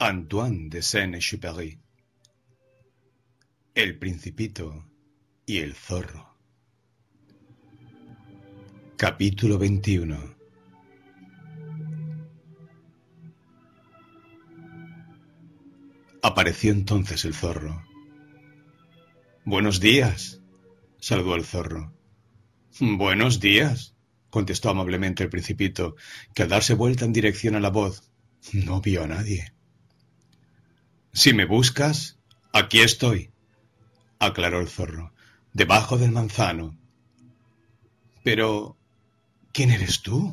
Antoine de Saint-Exupéry, El Principito y el Zorro. Capítulo 21 Apareció entonces el zorro. Buenos días, saludó el zorro. Buenos días, contestó amablemente el principito, que al darse vuelta en dirección a la voz no vio a nadie. Si me buscas, aquí estoy, aclaró el zorro, debajo del manzano. Pero, ¿quién eres tú?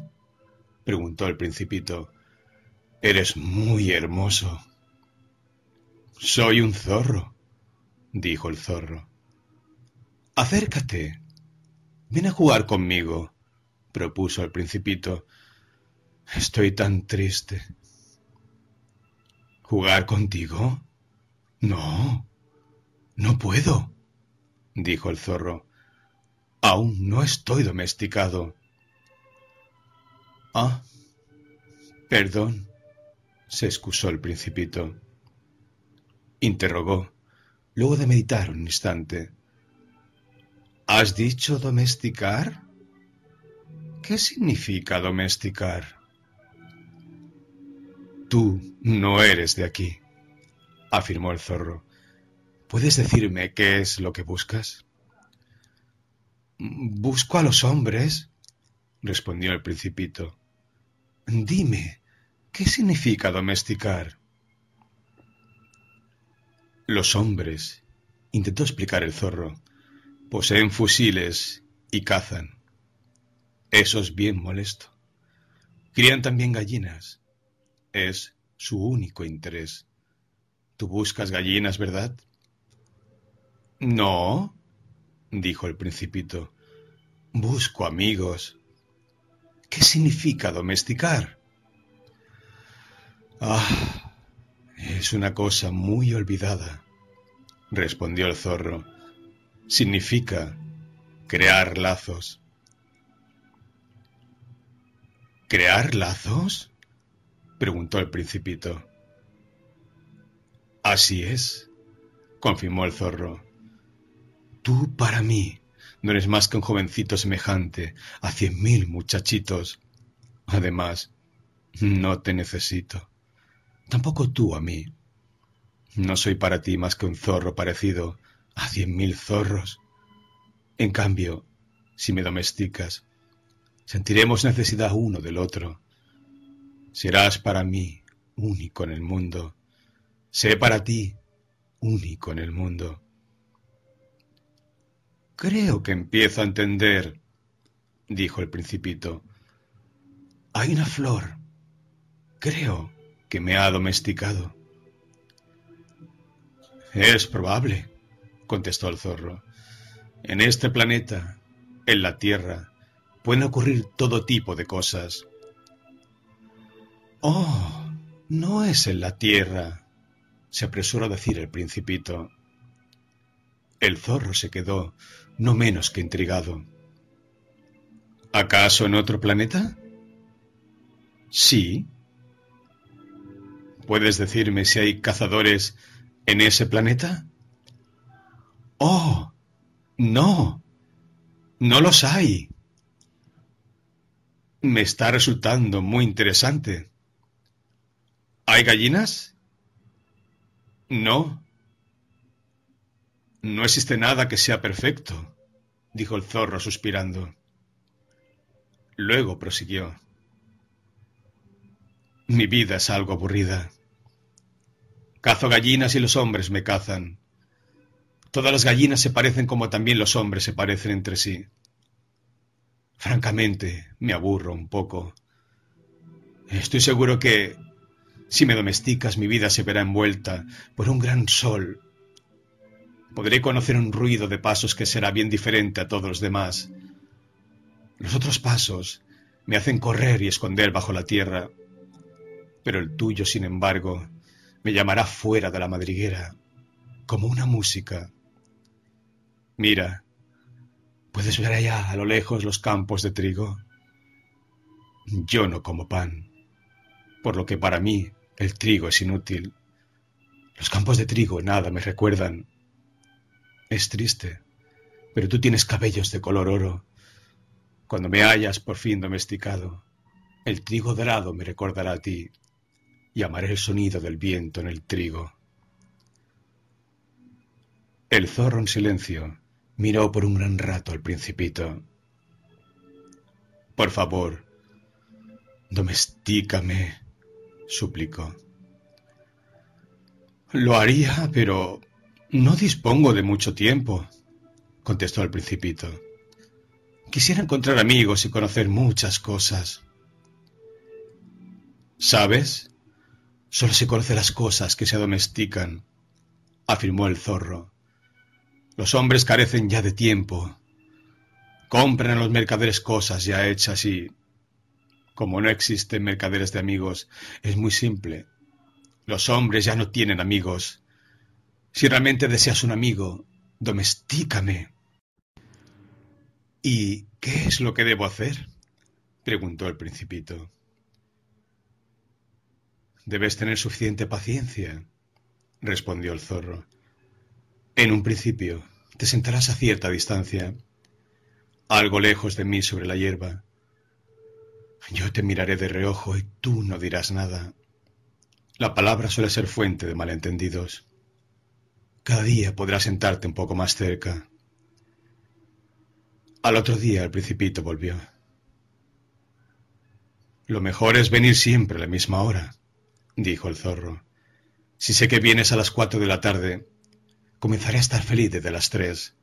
preguntó el principito. Eres muy hermoso. Soy un zorro, dijo el zorro. Acércate. Ven a jugar conmigo, propuso el principito. Estoy tan triste. ¿Jugar contigo? No, no puedo, dijo el zorro. Aún no estoy domesticado. Ah, perdón, se excusó el principito. Interrogó, luego de meditar un instante. ¿Has dicho domesticar? ¿Qué significa domesticar? Tú no eres de aquí, afirmó el zorro. ¿Puedes decirme qué es lo que buscas? Busco a los hombres, respondió el principito. Dime, ¿qué significa domesticar? Los hombres, intentó explicar el zorro, poseen fusiles y cazan. Eso es bien molesto. Crían también gallinas es su único interés. Tú buscas gallinas, ¿verdad? No, dijo el principito. Busco amigos. ¿Qué significa domesticar? Ah, es una cosa muy olvidada, respondió el zorro. Significa crear lazos. ¿Crear lazos? preguntó el principito. Así es, confirmó el zorro. Tú para mí no eres más que un jovencito semejante a cien mil muchachitos. Además, no te necesito. Tampoco tú a mí. No soy para ti más que un zorro parecido a cien mil zorros. En cambio, si me domesticas, sentiremos necesidad uno del otro Serás para mí único en el mundo. Sé para ti único en el mundo. Creo que empiezo a entender, dijo el principito. Hay una flor. Creo que me ha domesticado. Es probable, contestó el zorro. En este planeta, en la Tierra, pueden ocurrir todo tipo de cosas. Oh, no es en la tierra, se apresuró a decir el principito. El zorro se quedó, no menos que intrigado. ¿Acaso en otro planeta? Sí. ¿Puedes decirme si hay cazadores en ese planeta? Oh, no. No los hay. Me está resultando muy interesante. ¿Hay gallinas? No. No existe nada que sea perfecto, dijo el zorro suspirando. Luego prosiguió. Mi vida es algo aburrida. Cazo gallinas y los hombres me cazan. Todas las gallinas se parecen como también los hombres se parecen entre sí. Francamente, me aburro un poco. Estoy seguro que si me domesticas, mi vida se verá envuelta por un gran sol. Podré conocer un ruido de pasos que será bien diferente a todos los demás. Los otros pasos me hacen correr y esconder bajo la tierra, pero el tuyo, sin embargo, me llamará fuera de la madriguera, como una música. Mira, puedes ver allá a lo lejos los campos de trigo. Yo no como pan, por lo que para mí el trigo es inútil. Los campos de trigo nada me recuerdan. Es triste, pero tú tienes cabellos de color oro. Cuando me hayas por fin domesticado, el trigo dorado me recordará a ti y amaré el sonido del viento en el trigo. El zorro en silencio miró por un gran rato al principito. Por favor, domestícame, suplicó. Lo haría, pero no dispongo de mucho tiempo, contestó el principito. Quisiera encontrar amigos y conocer muchas cosas. ¿Sabes? Solo se conoce las cosas que se domestican, afirmó el zorro. Los hombres carecen ya de tiempo. Compran a los mercaderes cosas ya hechas y como no existen mercaderes de amigos, es muy simple. Los hombres ya no tienen amigos. Si realmente deseas un amigo, domestícame. ¿Y qué es lo que debo hacer? preguntó el principito. Debes tener suficiente paciencia, respondió el zorro. En un principio, te sentarás a cierta distancia, algo lejos de mí sobre la hierba, yo te miraré de reojo y tú no dirás nada. La palabra suele ser fuente de malentendidos. Cada día podrás sentarte un poco más cerca. Al otro día el principito volvió. Lo mejor es venir siempre a la misma hora, dijo el zorro. Si sé que vienes a las cuatro de la tarde, comenzaré a estar feliz desde las tres.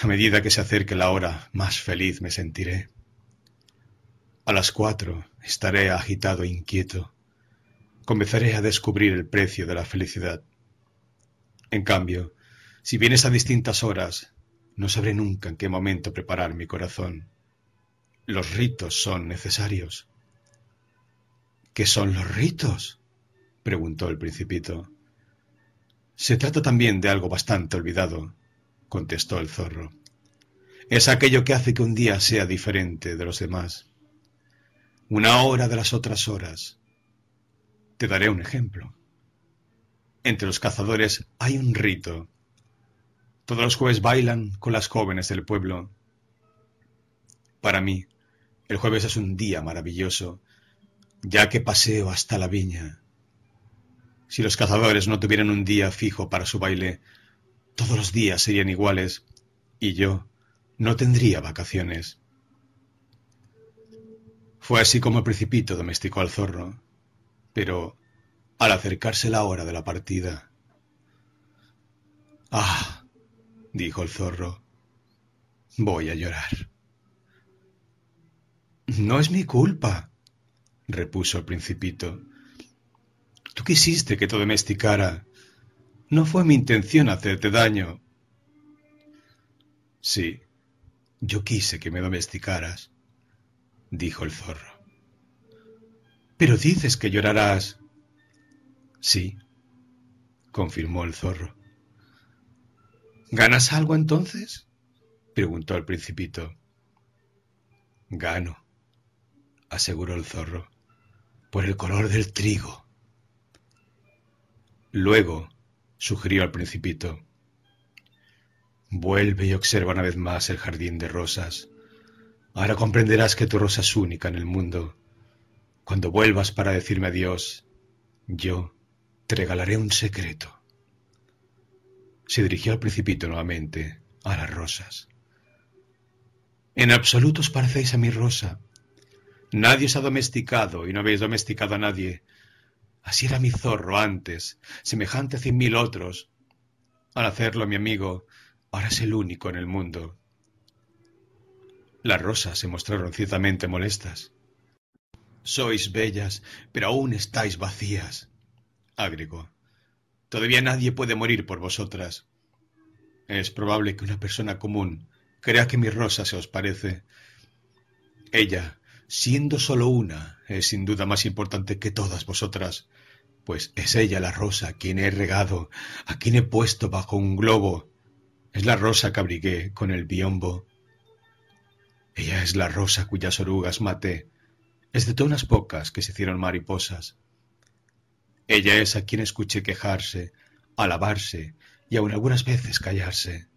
A medida que se acerque la hora, más feliz me sentiré. A las cuatro estaré agitado e inquieto. Comenzaré a descubrir el precio de la felicidad. En cambio, si vienes a distintas horas, no sabré nunca en qué momento preparar mi corazón. Los ritos son necesarios. ¿Qué son los ritos? preguntó el principito. Se trata también de algo bastante olvidado, contestó el zorro. Es aquello que hace que un día sea diferente de los demás una hora de las otras horas. Te daré un ejemplo. Entre los cazadores hay un rito. Todos los jueves bailan con las jóvenes del pueblo. Para mí, el jueves es un día maravilloso, ya que paseo hasta la viña. Si los cazadores no tuvieran un día fijo para su baile, todos los días serían iguales y yo no tendría vacaciones. Fue así como el principito domesticó al zorro, pero al acercarse la hora de la partida... Ah, dijo el zorro, voy a llorar. No es mi culpa, repuso el principito. Tú quisiste que te domesticara. No fue mi intención hacerte daño. Sí, yo quise que me domesticaras dijo el zorro. Pero dices que llorarás. Sí, confirmó el zorro. ¿Ganas algo entonces? preguntó el principito. Gano, aseguró el zorro, por el color del trigo. Luego, sugirió al principito, vuelve y observa una vez más el jardín de rosas. Ahora comprenderás que tu rosa es única en el mundo. Cuando vuelvas para decirme adiós, yo te regalaré un secreto. Se dirigió al principito nuevamente, a las rosas. En absoluto os parecéis a mi rosa. Nadie os ha domesticado y no habéis domesticado a nadie. Así era mi zorro antes, semejante a cien mil otros. Al hacerlo, mi amigo, ahora es el único en el mundo. Las rosas se mostraron ciertamente molestas. Sois bellas, pero aún estáis vacías, agregó. Todavía nadie puede morir por vosotras. Es probable que una persona común crea que mi rosa se os parece. Ella, siendo solo una, es sin duda más importante que todas vosotras, pues es ella la rosa a quien he regado, a quien he puesto bajo un globo. Es la rosa que abrigué con el biombo ella es la rosa cuyas orugas maté, es de unas pocas que se hicieron mariposas. Ella es a quien escuché quejarse, alabarse y aun algunas veces callarse.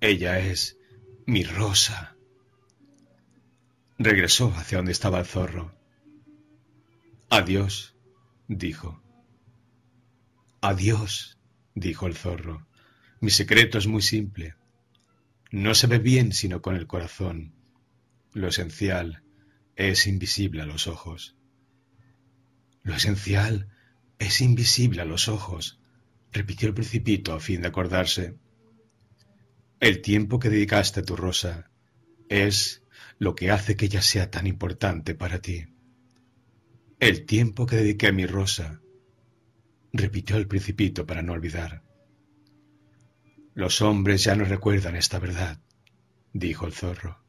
Ella es mi rosa. Regresó hacia donde estaba el zorro. Adiós, dijo. Adiós, dijo el zorro. Mi secreto es muy simple. No se ve bien sino con el corazón. Lo esencial es invisible a los ojos. Lo esencial es invisible a los ojos, repitió el principito a fin de acordarse. El tiempo que dedicaste a tu rosa es lo que hace que ella sea tan importante para ti. El tiempo que dediqué a mi rosa, repitió el principito para no olvidar. Los hombres ya no recuerdan esta verdad, dijo el zorro.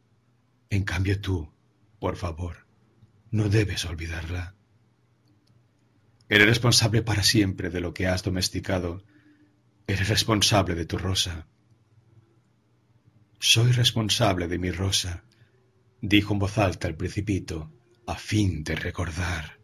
En cambio tú, por favor, no debes olvidarla. Eres responsable para siempre de lo que has domesticado. Eres responsable de tu rosa. Soy responsable de mi rosa, dijo en voz alta el principito, a fin de recordar.